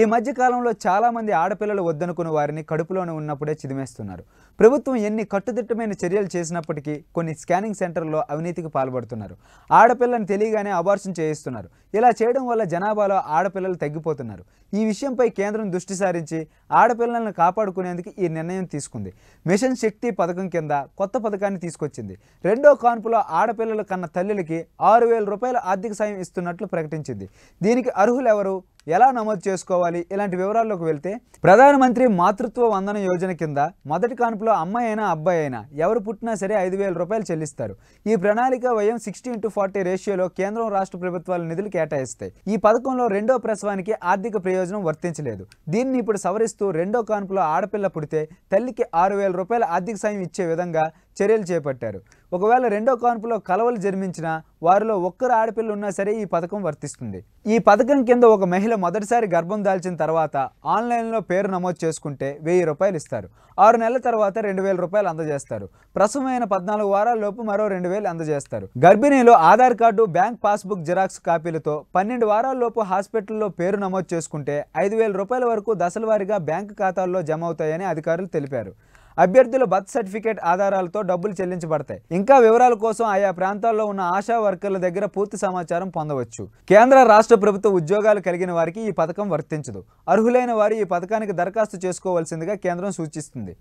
ఈ మధ్యకాలంలో చాలామంది ఆడపిల్లలు వద్దనుకున్న వారిని కడుపులోనే ఉన్నప్పుడే చిదిమేస్తున్నారు ప్రభుత్వం ఎన్ని కట్టుదిట్టమైన చర్యలు చేసినప్పటికీ కొన్ని స్కానింగ్ సెంటర్లో అవినీతికి పాల్పడుతున్నారు ఆడపిల్లని తెలియగానే అబార్షన్ చేయిస్తున్నారు ఇలా చేయడం వల్ల జనాభాలో ఆడపిల్లలు తగ్గిపోతున్నారు ఈ విషయంపై కేంద్రం దృష్టి సారించి ఆడపిల్లలను కాపాడుకునేందుకు ఈ నిర్ణయం తీసుకుంది మిషన్ శక్తి పథకం కింద కొత్త పథకాన్ని తీసుకొచ్చింది రెండో కాన్పులో ఆడపిల్లలు కన్న తల్లులకి ఆరు వేల రూపాయల ఆర్థిక సాయం ఇస్తున్నట్లు ప్రకటించింది దీనికి అర్హులెవరు ఎలా నమోదు చేసుకోవాలి ఇలాంటి వివరాల్లోకి వెళ్తే ప్రధానమంత్రి మాతృత్వ వందన యోజన కింద మొదటి కాన్పులో అమ్మాయి అయినా అబ్బాయి అయినా ఎవరు పుట్టినా సరే ఐదు వేల రూపాయలు చెల్లిస్తారు ఈ ప్రణాళిక వ్యయం సిక్స్టీ ఇంటూ ఫార్టీ రేషియోలో కేంద్రం రాష్ట్ర ప్రభుత్వాల నిధులు కేటాయిస్తాయి ఈ పథకంలో రెండో ప్రసవానికి ఆర్థిక ప్రయోజనం వర్తించలేదు దీన్ని ఇప్పుడు సవరిస్తూ రెండో కాన్పులో ఆడపిల్ల పుడితే తల్లికి ఆరు వేల రూపాయల ఆర్థిక సాయం ఇచ్చే విధంగా చర్యలు చేపట్టారు ఒకవేళ రెండో కాన్పులో కలవలు జన్మించిన వారిలో ఒక్కరు ఆడపిల్ల ఉన్నా సరే ఈ పథకం వర్తిస్తుంది ఈ పథకం కింద ఒక మహిళ మొదటిసారి గర్భం దాల్చిన తర్వాత ఆన్లైన్లో పేరు నమోదు చేసుకుంటే వెయ్యి రూపాయలు ఇస్తారు ఆరు నెలల తర్వాత రెండు వేల రూపాయలు అందజేస్తారు ప్రసవమైన పద్నాలుగు వారాల లోపు మరో రెండు వేలు అందజేస్తారు గర్భిణీలు Aadhaar card bank passbook xerox కాపీలతో పన్నెండు వారాల లోపు హాస్పిటల్లో పేరు నమోదు చేసుకుంటే ఐదు వేల రూపాయల వరకు దశల బ్యాంకు ఖాతాల్లో జమ అవుతాయని అధికారులు తెలిపారు అభ్యర్థుల బర్త్ సర్టిఫికేట్ ఆధారాలతో డబ్బులు చెల్లించబడతాయి ఇంకా వివరాల కోసం ఆయా ప్రాంతాల్లో ఉన్న ఆశా వర్కర్ల దగ్గర పూర్తి సమాచారం పొందవచ్చు కేంద్ర రాష్ట్ర ప్రభుత్వ ఉద్యోగాలు కలిగిన వారికి ఈ పథకం వర్తించదు అర్హులైన వారు ఈ పథకానికి దరఖాస్తు చేసుకోవాల్సిందిగా కేంద్రం సూచిస్తుంది